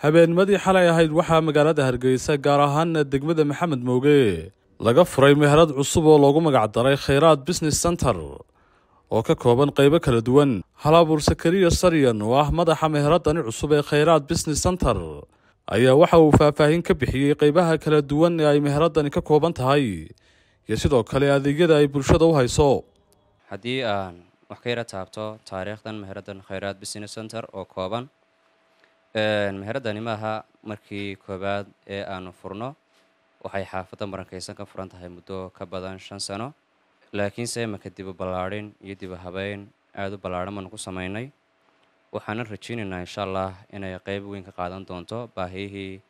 habeenmadii xalay ahayd waxaa magaalada hargeysa gaar ahaana degmada maxamed mooge laga furay meherad cusub oo loogu magacdaray kheyraad business center oo ka kooban qaybo kala duwan halabuur sakariya saryan oo ah madaxa meheradani cusub ee kheyraad business center ayaa waxa uu faahfaahin ka bixiyey qaybaha kala duwan ee ay meheraddani ka kooban tahay iyo sidoo kale adeegyada ay bulshada u hayso haddii aan wax ka yara taabto taariikhdan meheraddan kheyraad business center oo kooban meheradani maaha markii koowaad ee aanu furno waxay xaafadda marankaysan ka furan tahay muddo ka badan shan sano laakiinse imanka dibu ballaadhin iyo dibu habeyn aada u ballaadhan baanu ku samaynay waxaana rajeynaynaa insha allah inay qayb weyn ka qaadan doonto baahiyihii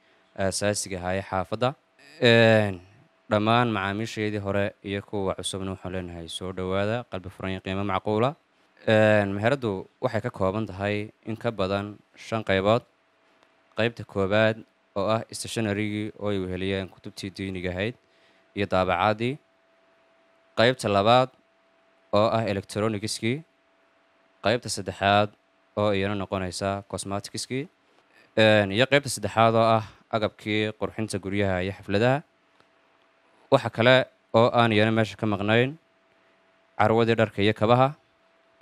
aasaasiga ahaa ee xaafadda dhammaan macaamiisheedii hore iyo kuwa cusubna waxaan leenahay soo dhowaada qalbi furan iyo qiimo macquula meheraddu waxay ka kooban tahay in ka badan shan qaybood qaybta koowaad oo ah stationarigii oo ay weheliyeen kutubtii diiniga ahayd iyo daabacaadii qaybta labaad oo ah electronigiskii qaybta saddexaad oo iyana noqonaysa cosmatikiskii iyo qaybta saddexaad oo ah agabkii qurxinta guryaha iyo xafladaha waxa kale oo aan iyana meesha ka maqnayn carwadii dharka iyo kabaha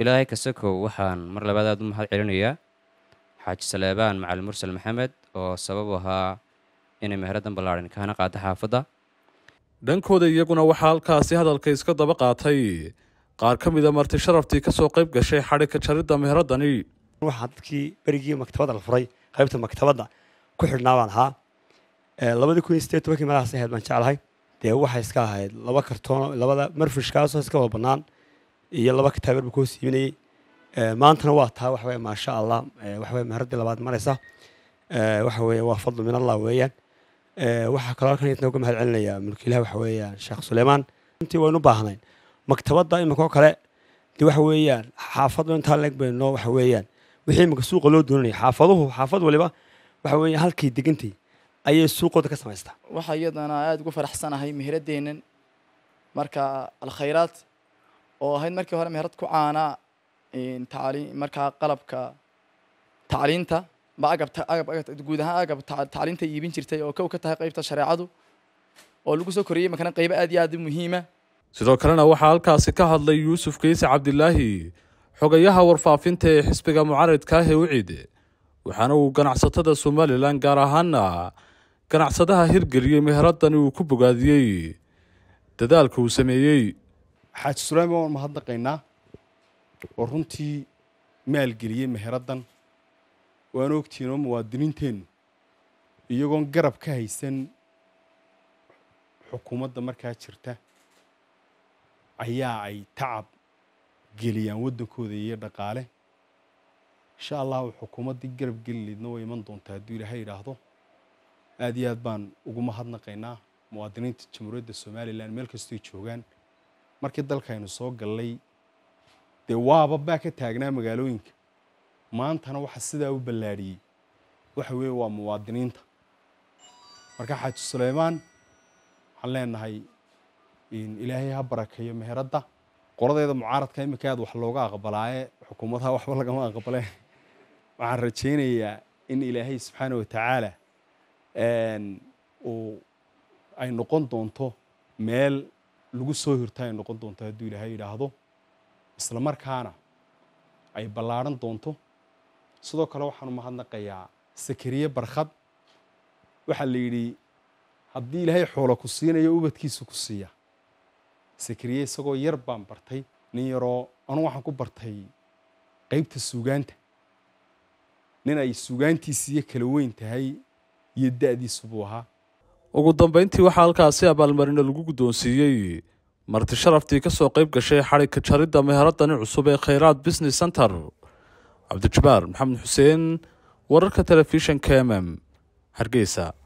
ilaahay kasakow waxaan mar labaad aad u mahad celinayaa xaaji saleebaan macalin mursal maxamed oo sabab ahaa inay meheradan ballaadhan kahana qaada xaafadda dhankooda iyaguna waxaa halkaasi hadalka iska daba qaatay qaar ka mid a marti sharaftii ka soo qayb gashay xadhi ka jaridda meheradani waxaa dadkii berigii maktabadda la furay qaybta maktabadda ku xidhnaa baan ahaa labadii kun iyo sideed tobankii meelahaas ahayd baan jeclahay dee waxay iska ahayd laba kartoono labada marfishkaasoo iska wada bannaan iyo laba kitaab yarbu koo Eh, maantana waa taa waxawey maasha allah eh, waxawey maharaddii labaad maraysa eh, waxa weye waa fadlu min allah weeyaan waxaa kaloo halkan intna uga mahad celinayaa mulkiilaha waxa weeyaan sheekh suleymaan runtii waynu baahnayn maktabadda iminkoo kale de waxa weeyaan xaafaddu intaa leeg bayno waxa weeyaan wixii iminka suuqa loo doonaya xaafaduhu xaafad waliba waxa weya halkii degintii ayay suuqooda ka samaystaa waxa iyadana aada ugu faraxsanahay meheraddeennan marka alkhayraad oo ahayd markii hore meherad ku caanaa markaa qalabka tacliinta ba guud ahaan agab tacliinta iibin jirtay oo kow ka tahay qaybta shareecadu oo lagu soo koriyey makana qaybo aad iyo aad u muhiima sidoo kalena waxaa halkaasi ka hadlay yuusuf kayse cabdilaahi xogayaha warfaafinta ee xisbiga mucaradka ah ee ucid waxaana uu ganacsatada somalilan gaar ahaana ah, ganacsadaha hirgeliyey meheraddani uu ku bogaadiyey dadaalka uu sameeyey xaaji sulaymn waan mahadnaqaynaa oo runtii maalgeliyey meheraddan waan ogtiinoo muwaadiniinteennu iyagoon garab ka haysan xukuumadda markaa jirta ayaa ay tacab geliyaan waddankooda iyo dhaqaale insha allahu xukuumaddii garab geli leydna way iman doontaa hadduu ilaahay yidhaahdo aada iyo aad baan uguma hadnaqaynaa muwaadiniinta jamhuuriyadda somalilan meel kastoy joogaan markii dalkaynu soo gallay dee waaba baa ka taagnaa magaalooyinka maantana waxa sidaa u ballaadhiyey waxa weeye waa muwaadiniinta marka xaaji suleymaan waxaan leenahay ilaahay ha barakeeyo meheradda qoradeeda mucaaradka imika aad wax looga aqbalaaye xukuumadaha waxba lagama aqbale waxaan rajaynayaa in ilaahay subxaana watacaala uu ay noqon doonto meel lagu soo hirto ay noqon doonto hadduu ilaahay yidhaahdo isla markaana ay ballaaran doonto sidoo kale waxaanu mahadnaqayaa sakariye barkhad waxaa la yidhi haddii ilaahay xoola ku siinayo ubadkiisa ku siiya sakariye isagoo yar baan bartay nin yaroo anu waxaan ku bartay qaybta suugaanta nin ay suugaantiisiiyo kala weyn tahay iyo da-diisu buu ahaa ugu dambayntii waxaa halkaasi abaalmarina lagu guddoonsiiyey marti sharaftii ka soo qeyb gashay xadhigka jaridda meheradani cusub ee khayraad business center cabdijabaar maxamed xuseen wararka m m hargeysa